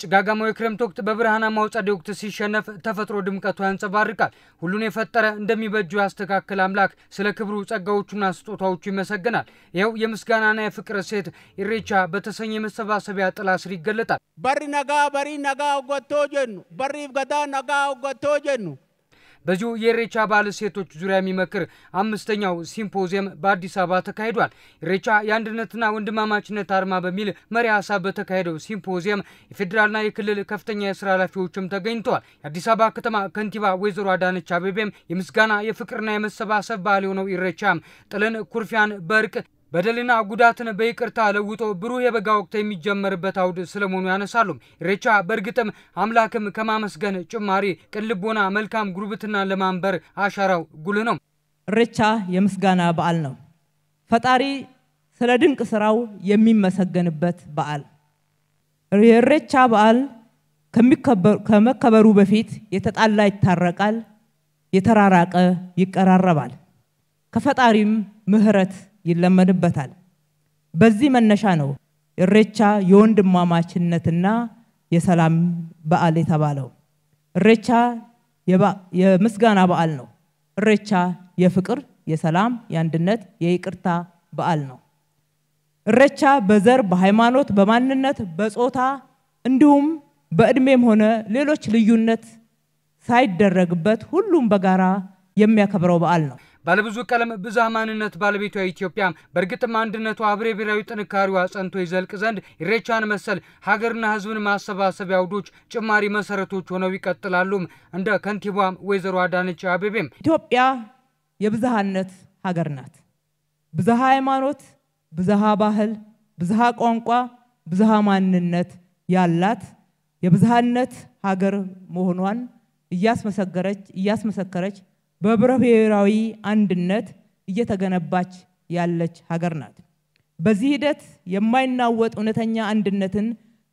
ጭጋጋማዊ ክረምት ወቅት በብርሃናማው ጸደይ ወቅት ሲሸነፍ ተፈጥሮ ድምቀቱ ያንጸባርቃል። ሁሉን የፈጠረ እንደሚበጁ ያስተካከል አምላክ ስለ ክብሩ ጸጋዎቹና ስጦታዎቹ ይመሰገናል። ይኸው የምስጋናና የፍቅር ሴት ኢሬቻ በተሰኘ መሰባሰቢያ ጥላ ስር ይገለጣል። በሪ ነጋ በሪ ነጋ ጎቶ ጀኑ በሪ ገዳ ነጋ ጎቶ ጀኑ በዚሁ የኢሬቻ በዓል እሴቶች ዙሪያ የሚመክር አምስተኛው ሲምፖዚየም በአዲስ አበባ ተካሂዷል። ኢሬቻ የአንድነትና ወንድማማችነት አርማ በሚል መሪ ሀሳብ በተካሄደው ሲምፖዚየም የፌዴራልና የክልል ከፍተኛ የስራ ኃላፊዎችም ተገኝተዋል። የአዲስ አበባ ከተማ ከንቲባ ወይዘሮ አዳነች አቤቤም የምስጋና የፍቅርና የመሰባሰብ ባህል የሆነው ኢሬቻ ጥልን፣ ኩርፊያን በእርቅ በደልና ጉዳትን በይቅርታ ለውጦ ብሩህ የበጋ ወቅት የሚጀመርበት አውድ ስለመሆኑ ያነሳሉ። ኢሬቻ በእርግጥም አምላክም ከማመስገን ጭማሪ ቅን ልቦና፣ መልካም ጉርብትና ለማንበር አሻራው ጉልህ ነው። ኢሬቻ የምስጋና በዓል ነው። ፈጣሪ ስለ ድንቅ ስራው የሚመሰገንበት በዓል። የኢሬቻ በዓል ከመከበሩ በፊት የተጣላ ይታረቃል፣ የተራራቀ ይቀራረባል፣ ከፈጣሪም ምህረት ይለመድበታል። በዚህ መነሻ ነው እሬቻ የወንድማማችነትና የሰላም በዓል የተባለው። እሬቻ የምስጋና በዓል ነው። እሬቻ የፍቅር፣ የሰላም፣ የአንድነት፣ የይቅርታ በዓል ነው። እሬቻ በዘር፣ በሃይማኖት፣ በማንነት፣ በጾታ እንዲሁም በእድሜም ሆነ ሌሎች ልዩነት ሳይደረግበት ሁሉም በጋራ የሚያከብረው በዓል ነው። ባለብዙ ቀለም ብዝሃ ማንነት ባለቤቷ ኢትዮጵያ በእርግጥም አንድነቷ ህብረ ብሔራዊ ጥንካሬዋ ጸንቶ ይዘልቅ ዘንድ ኢሬቻን መሰል ሀገርና ህዝብን ማሰባሰቢያ አውዶች ጭማሪ መሰረቶች ሆነው ይቀጥላሉ። እንደ ከንቲባም ወይዘሮ አዳነች አቤቤም ኢትዮጵያ የብዝሃነት ሀገር ናት። ብዝሃ ሃይማኖት፣ ብዝሃ ባህል፣ ብዝሃ ቋንቋ፣ ብዝሃ ማንነት ያላት የብዝሃነት ሀገር መሆኗን እያስመሰከረች እያስመሰከረች በብሔራዊ አንድነት እየተገነባች ያለች ሀገር ናት። በዚህ ሂደት የማይናወጥ እውነተኛ አንድነትን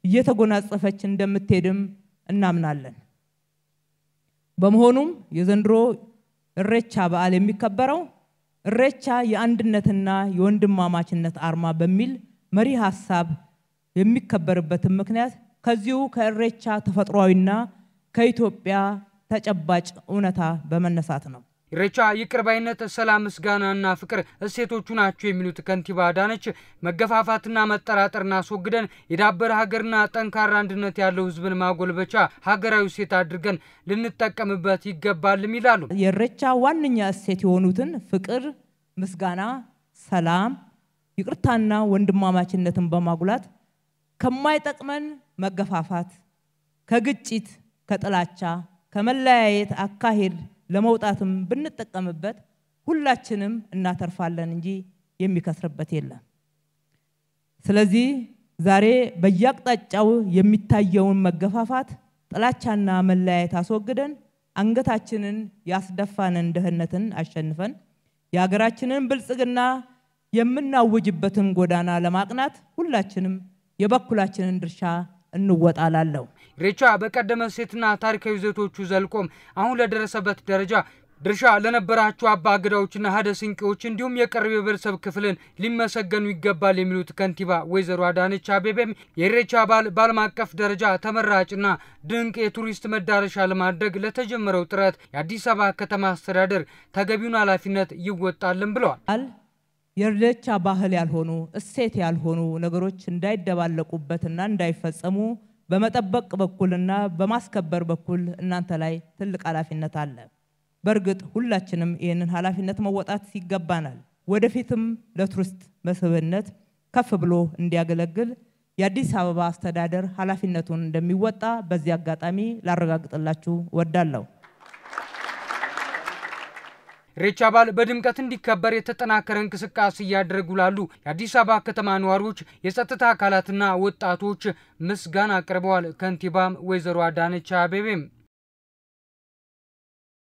እየተጎናጸፈች እንደምትሄድም እናምናለን። በመሆኑም የዘንድሮ እሬቻ በዓል የሚከበረው እሬቻ የአንድነትና የወንድማማችነት አርማ በሚል መሪ ሀሳብ የሚከበርበትን ምክንያት ከዚሁ ከእሬቻ ተፈጥሯዊና ከኢትዮጵያ ተጨባጭ እውነታ በመነሳት ነው። ኢሬቻ ይቅር ባይነት፣ ሰላም፣ ምስጋናና ፍቅር እሴቶቹ ናቸው የሚሉት ከንቲባ አዳነች መገፋፋትና መጠራጠርን አስወግደን የዳበረ ሀገርና ጠንካራ አንድነት ያለው ሕዝብን ማጎልበቻ ሀገራዊ እሴት አድርገን ልንጠቀምበት ይገባልም ይላሉ። የኢሬቻ ዋነኛ እሴት የሆኑትን ፍቅር፣ ምስጋና፣ ሰላም፣ ይቅርታና ወንድማማችነትን በማጉላት ከማይጠቅመን መገፋፋት፣ ከግጭት፣ ከጥላቻ፣ ከመለያየት አካሄድ ለመውጣትም ብንጠቀምበት ሁላችንም እናተርፋለን እንጂ የሚከስርበት የለም። ስለዚህ ዛሬ በየአቅጣጫው የሚታየውን መገፋፋት፣ ጥላቻና መለያየት አስወግደን አንገታችንን ያስደፋንን ድህነትን አሸንፈን የሀገራችንን ብልጽግና የምናውጅበትን ጎዳና ለማቅናት ሁላችንም የበኩላችንን ድርሻ እንወጣላለሁ። ኢሬቻ በቀደመ ሴትና ታሪካዊ ይዘቶቹ ዘልቆም አሁን ለደረሰበት ደረጃ ድርሻ ለነበራቸው አባ ገዳዎችና ሀደ ስንቄዎች እንዲሁም የቀረው የብሔረሰብ ክፍልን ሊመሰገኑ ይገባል የሚሉት ከንቲባ ወይዘሮ አዳነች አቤቤም የኢሬቻ በዓል በዓለም አቀፍ ደረጃ ተመራጭና ድንቅ የቱሪስት መዳረሻ ለማድረግ ለተጀመረው ጥረት የአዲስ አበባ ከተማ አስተዳደር ተገቢውን ኃላፊነት ይወጣልን ብለዋል። የኢሬቻ ባህል ያልሆኑ እሴት ያልሆኑ ነገሮች እንዳይደባለቁበትና እንዳይፈጸሙ በመጠበቅ በኩልና በማስከበር በኩል እናንተ ላይ ትልቅ ኃላፊነት አለ። በእርግጥ ሁላችንም ይህንን ኃላፊነት መወጣት ይገባናል። ወደፊትም ለቱሪስት መስህብነት ከፍ ብሎ እንዲያገለግል የአዲስ አበባ አስተዳደር ኃላፊነቱን እንደሚወጣ በዚህ አጋጣሚ ላረጋግጥላችሁ እወዳለሁ። ኢሬቻ በዓል በድምቀት እንዲከበር የተጠናከረ እንቅስቃሴ እያደረጉ ላሉ የአዲስ አበባ ከተማ ነዋሪዎች፣ የጸጥታ አካላትና ወጣቶች ምስጋና አቅርበዋል። ከንቲባም ወይዘሮ አዳነች አቤቤም